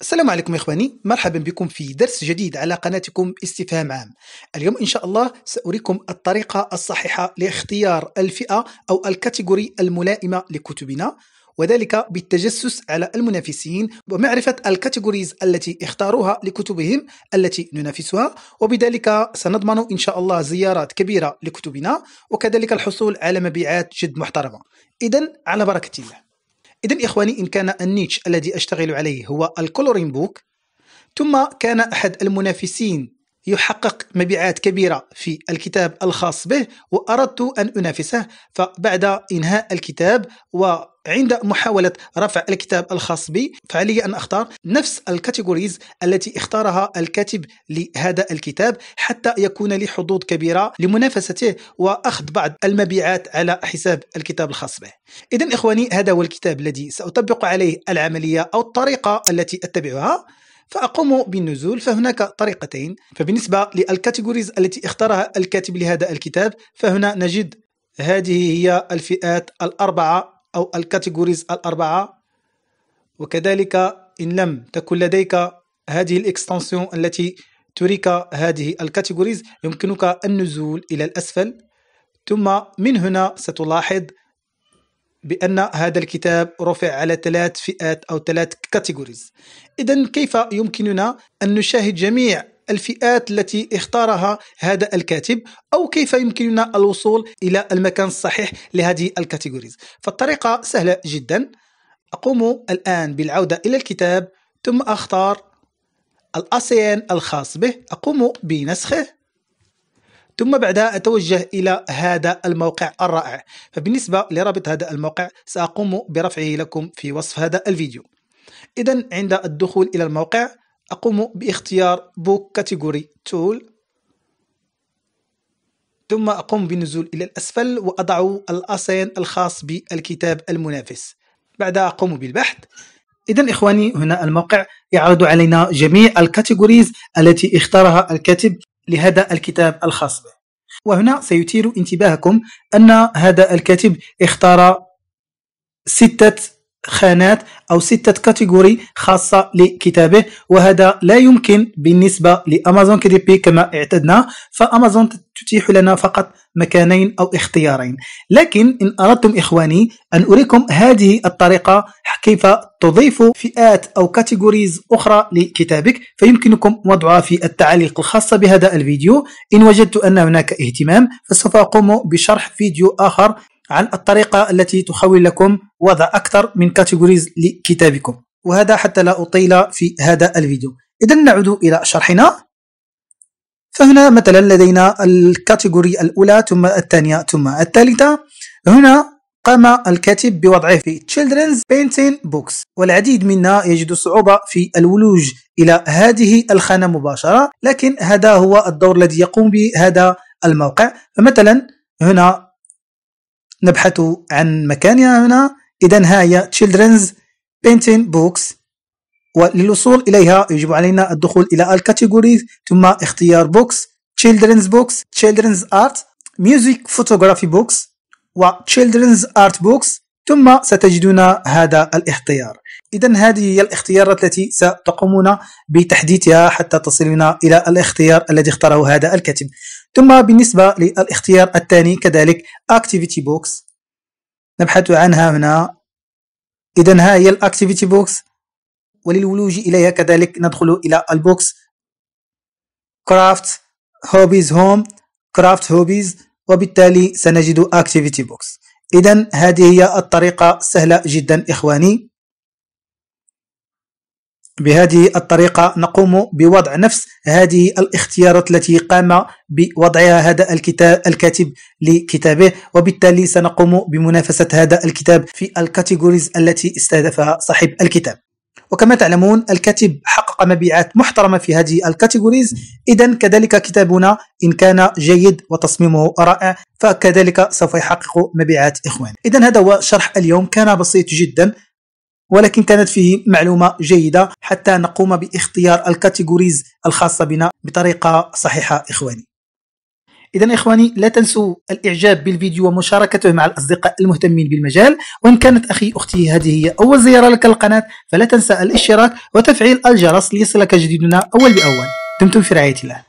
السلام عليكم يا اخواني مرحبا بكم في درس جديد على قناتكم استفهام عام اليوم ان شاء الله ساريكم الطريقه الصحيحه لاختيار الفئه او الكاتيجوري الملائمه لكتبنا وذلك بالتجسس على المنافسين ومعرفة الكاتيجوريز التي اختاروها لكتبهم التي ننافسها وبذلك سنضمن إن شاء الله زيارات كبيرة لكتبنا وكذلك الحصول على مبيعات جد محترمة إذا على بركة الله إذا إخواني إن كان النيتش الذي أشتغل عليه هو الكولورين بوك ثم كان أحد المنافسين يحقق مبيعات كبيرة في الكتاب الخاص به وأردت أن أنافسه فبعد إنهاء الكتاب و عند محاولة رفع الكتاب الخاص بي فعلي أن أختار نفس الكاتيجوريز التي اختارها الكاتب لهذا الكتاب حتى يكون لي حظوظ كبيرة لمنافسته وأخذ بعض المبيعات على حساب الكتاب الخاص به إذا إخواني هذا هو الكتاب الذي سأطبق عليه العملية أو الطريقة التي أتبعها فأقوم بالنزول فهناك طريقتين فبالنسبة للكاتيجوريز التي اختارها الكاتب لهذا الكتاب فهنا نجد هذه هي الفئات الأربعة أو الكاتيجوريز الأربعة وكذلك إن لم تكن لديك هذه الاكستنسيون التي تريك هذه الكاتيجوريز يمكنك النزول إلى الأسفل ثم من هنا ستلاحظ بأن هذا الكتاب رفع على ثلاث فئات أو ثلاث كاتيجوريز إذا كيف يمكننا أن نشاهد جميع الفئات التي اختارها هذا الكاتب أو كيف يمكننا الوصول إلى المكان الصحيح لهذه الكاتيجوريز فالطريقة سهلة جدا أقوم الآن بالعودة إلى الكتاب ثم أختار الأسيان الخاص به أقوم بنسخه ثم بعدها أتوجه إلى هذا الموقع الرائع فبالنسبة لرابط هذا الموقع سأقوم برفعه لكم في وصف هذا الفيديو إذا عند الدخول إلى الموقع أقوم باختيار Book Category Tool ثم أقوم بالنزول إلى الأسفل وأضع الأصين الخاص بالكتاب المنافس بعدها أقوم بالبحث إذا إخواني هنا الموقع يعرض علينا جميع الكاتيجوريز التي اختارها الكاتب لهذا الكتاب الخاص به وهنا سيثير انتباهكم أن هذا الكاتب اختار ستة خانات أو ستة كاتيجوري خاصة لكتابه وهذا لا يمكن بالنسبة لأمازون كي دي بي كما اعتدنا فأمازون تتيح لنا فقط مكانين أو اختيارين لكن إن أردتم إخواني أن أريكم هذه الطريقة كيف تضيف فئات أو كاتيجوريز أخرى لكتابك فيمكنكم وضعها في التعليق الخاصة بهذا الفيديو إن وجدت أن هناك اهتمام فسوف أقوم بشرح فيديو آخر عن الطريقة التي تحول لكم وضع أكثر من كاتيجوريز لكتابكم وهذا حتى لا أطيل في هذا الفيديو إذا نعود إلى شرحنا فهنا مثلا لدينا الكاتيجوري الأولى ثم الثانية ثم الثالثة هنا قام الكاتب بوضعه في Children's Painting Books والعديد منا يجد صعوبة في الولوج إلى هذه الخانة مباشرة لكن هذا هو الدور الذي يقوم به هذا الموقع فمثلا هنا نبحث عن مكانها هنا إذا ها هي Children's Painting Books وللوصول إليها يجب علينا الدخول إلى الكاتيجوريز ثم اختيار بوكس Children's Books Children's Art Music Photography Books و Children's Art Books ثم ستجدون هذا الاختيار إذا هذه هي الاختيارات التي ستقومون بتحديثها حتى تصلنا إلى الاختيار الذي اختاره هذا الكاتب ثم بالنسبة للاختيار الثاني كذلك Activity Box نبحث عنها هنا إذا ها هي الأكتيفيتي بوكس وللولوج إليها كذلك ندخل إلى البوكس كرافت هوبيز هوم كرافت هوبيز وبالتالي سنجد أكتيفيتي بوكس إذا هذه هي الطريقة سهلة جدا إخواني بهذه الطريقة نقوم بوضع نفس هذه الاختيارات التي قام بوضعها هذا الكتاب الكاتب لكتابه وبالتالي سنقوم بمنافسة هذا الكتاب في الكاتيجوريز التي استهدفها صاحب الكتاب وكما تعلمون الكاتب حقق مبيعات محترمة في هذه الكاتيجوريز إذا كذلك كتابنا إن كان جيد وتصميمه رائع فكذلك سوف يحقق مبيعات إخوان إذا هذا هو شرح اليوم كان بسيط جدا ولكن كانت فيه معلومة جيدة حتى نقوم باختيار الكاتيجوريز الخاصة بنا بطريقة صحيحة إخواني إذا إخواني لا تنسوا الإعجاب بالفيديو ومشاركته مع الأصدقاء المهتمين بالمجال وإن كانت أخي أختي هذه هي أول زيارة لك القناة فلا تنسى الاشتراك وتفعيل الجرس ليصلك جديدنا أول بأول دمتم في رعاية الله